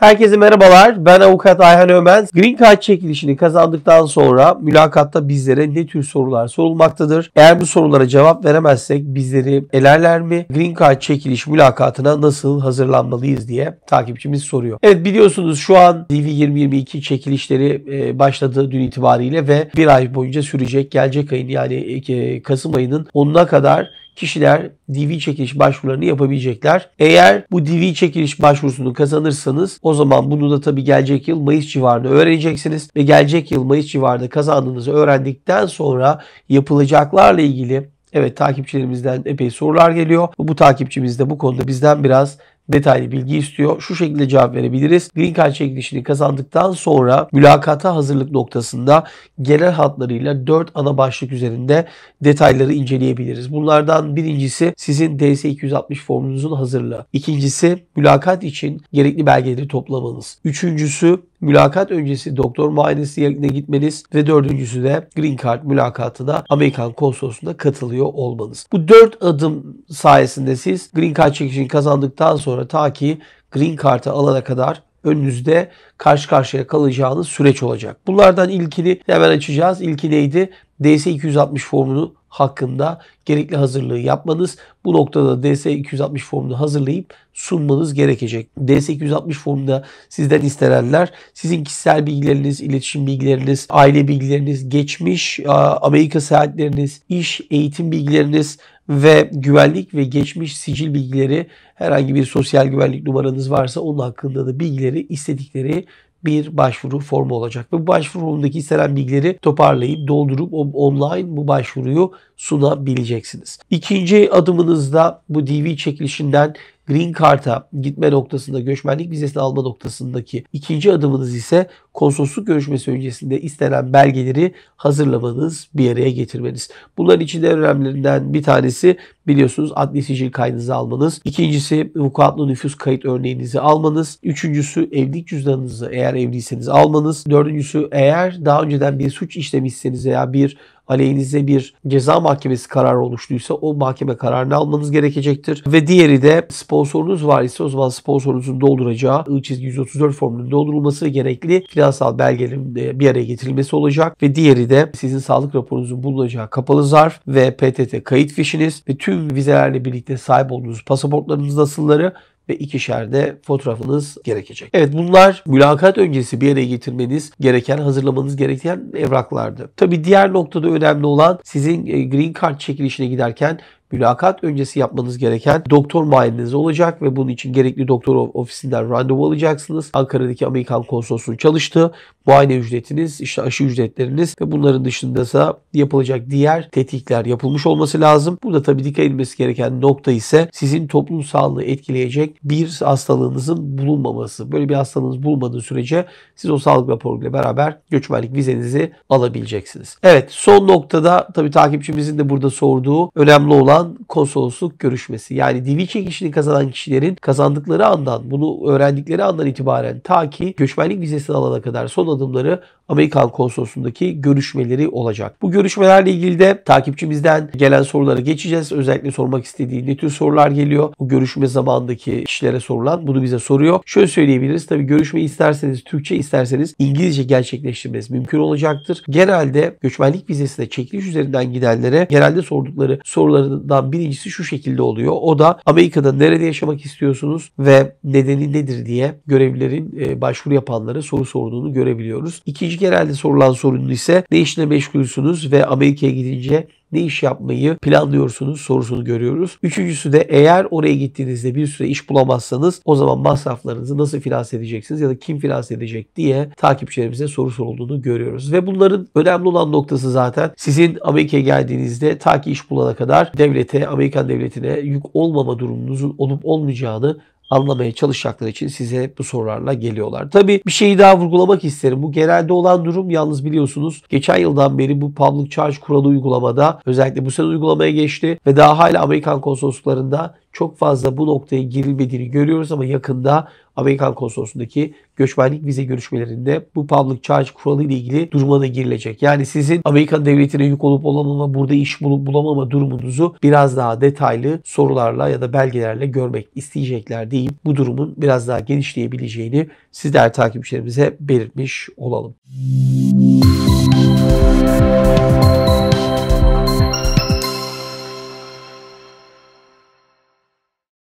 Herkese merhabalar. Ben avukat Ayhan Ömen. Green Card çekilişini kazandıktan sonra mülakatta bizlere ne tür sorular sorulmaktadır? Eğer bu sorulara cevap veremezsek bizleri elerler mi? Green Card çekiliş mülakatına nasıl hazırlanmalıyız diye takipçimiz soruyor. Evet biliyorsunuz şu an DV2022 çekilişleri e, başladı dün itibariyle ve bir ay boyunca sürecek. Gelecek ayın yani e, Kasım ayının 10'una kadar kişiler DV çekiliş başvurularını yapabilecekler. Eğer bu DV çekiliş başvurusunu kazanırsanız o zaman bunu da tabii gelecek yıl Mayıs civarında öğreneceksiniz ve gelecek yıl Mayıs civarında kazandığınızı öğrendikten sonra yapılacaklarla ilgili Evet takipçilerimizden epey sorular geliyor. Bu takipçimiz de bu konuda bizden biraz detaylı bilgi istiyor. Şu şekilde cevap verebiliriz. Green Card çekilişini kazandıktan sonra mülakata hazırlık noktasında genel hatlarıyla 4 ana başlık üzerinde detayları inceleyebiliriz. Bunlardan birincisi sizin DS-260 formunuzun hazırlığı. İkincisi mülakat için gerekli belgeleri toplamanız. Üçüncüsü mülakat öncesi doktor muayenesi yerine gitmeniz ve dördüncüsü de green card mülakatına Amerikan konsolosluğunda katılıyor olmanız. Bu dört adım sayesinde siz green card çekişini kazandıktan sonra ta ki green card'ı alana kadar önünüzde karşı karşıya kalacağınız süreç olacak. Bunlardan ilkini hemen açacağız. İlki neydi? DS-260 formunu hakkında gerekli hazırlığı yapmanız, bu noktada DS-260 formunu hazırlayıp sunmanız gerekecek. DS-260 formunda sizden istenenler sizin kişisel bilgileriniz, iletişim bilgileriniz, aile bilgileriniz, geçmiş Amerika seyahatleriniz, iş, eğitim bilgileriniz ve güvenlik ve geçmiş sicil bilgileri herhangi bir sosyal güvenlik numaranız varsa onun hakkında da bilgileri istedikleri bir başvuru formu olacak. Ve bu başvuru formundaki istenen bilgileri toparlayıp doldurup online bu başvuruyu sunabileceksiniz. İkinci adımınızda bu DV çekilişinden Green Card'a gitme noktasında göçmenlik vizesini alma noktasındaki ikinci adımınız ise konsolosluk görüşmesi öncesinde istenen belgeleri hazırlamanız, bir araya getirmeniz. Bunların içinde önemlilerinden bir tanesi biliyorsunuz adli sicil kaydınızı almanız. İkincisi vukuatlı nüfus kayıt örneğinizi almanız. Üçüncüsü evlilik cüzdanınızı eğer evliyseniz almanız. Dördüncüsü eğer daha önceden bir suç işlemişseniz veya bir aleyhinize bir ceza mahkemesi kararı oluştuysa o mahkeme kararını almanız gerekecektir. Ve diğeri de sponsorunuz var ise o zaman sponsorunuzun dolduracağı I-134 formunun doldurulması ve gerekli finansal belgelerin e, bir araya getirilmesi olacak. Ve diğeri de sizin sağlık raporunuzun bulunacağı kapalı zarf ve PTT kayıt fişiniz ve tüm tüm vizelerle birlikte sahip olduğunuz pasaportlarınız, asılları ve ikişer de fotoğrafınız gerekecek. Evet bunlar mülakat öncesi bir araya getirmeniz gereken, hazırlamanız gereken evraklardı. Tabi diğer noktada önemli olan sizin e, green card çekilişine giderken mülakat öncesi yapmanız gereken doktor muayeneniz olacak ve bunun için gerekli doktor ofisinden randevu alacaksınız. Ankara'daki Amerikan konsolosluğu çalıştı. Muayene ücretiniz, işte aşı ücretleriniz ve bunların dışında da yapılacak diğer tetikler yapılmış olması lazım. Burada tabii dikkat edilmesi gereken nokta ise sizin toplum sağlığı etkileyecek bir hastalığınızın bulunmaması. Böyle bir hastalığınız bulmadığı sürece siz o sağlık raporuyla beraber göçmenlik vizenizi alabileceksiniz. Evet son noktada tabii takipçimizin de burada sorduğu önemli olan yapılan konsolosluk görüşmesi. Yani divi çekişini kazanan kişilerin kazandıkları andan, bunu öğrendikleri andan itibaren ta ki göçmenlik vizesini alana kadar son adımları Amerikan konsolosundaki görüşmeleri olacak. Bu görüşmelerle ilgili de takipçimizden gelen soruları geçeceğiz. Özellikle sormak istediği ne tür sorular geliyor? Bu görüşme zamandaki kişilere sorulan bunu bize soruyor. Şöyle söyleyebiliriz. Tabii görüşme isterseniz Türkçe isterseniz İngilizce gerçekleştirmeniz mümkün olacaktır. Genelde göçmenlik vizesine çekiliş üzerinden gidenlere genelde sordukları soruların da birincisi şu şekilde oluyor. O da Amerika'da nerede yaşamak istiyorsunuz ve nedeni nedir diye görevlilerin e, başvuru yapanlara soru sorduğunu görebiliyoruz. İkinci genelde sorulan sorunun ise ne işle meşgulsünüz ve Amerika'ya gidince ne iş yapmayı planlıyorsunuz sorusunu görüyoruz. Üçüncüsü de eğer oraya gittiğinizde bir süre iş bulamazsanız o zaman masraflarınızı nasıl finanse edeceksiniz ya da kim finanse edecek diye takipçilerimize soru sorulduğunu görüyoruz. Ve bunların önemli olan noktası zaten sizin Amerika'ya geldiğinizde ta ki iş bulana kadar devlete, Amerikan devletine yük olmama durumunuzun olup olmayacağını anlamaya çalışacakları için size bu sorularla geliyorlar. Tabi bir şeyi daha vurgulamak isterim. Bu genelde olan durum yalnız biliyorsunuz geçen yıldan beri bu public charge kuralı uygulamada özellikle bu sene uygulamaya geçti ve daha hala Amerikan konsolosluklarında çok fazla bu noktaya girilmediğini görüyoruz ama yakında Amerikan konsolosundaki göçmenlik vize görüşmelerinde bu public charge kuralı ile ilgili duruma da girilecek. Yani sizin Amerikan devletine yük olup olamama, burada iş bulup bulamama durumunuzu biraz daha detaylı sorularla ya da belgelerle görmek isteyecekler deyip bu durumun biraz daha genişleyebileceğini sizler takipçilerimize belirtmiş olalım. Müzik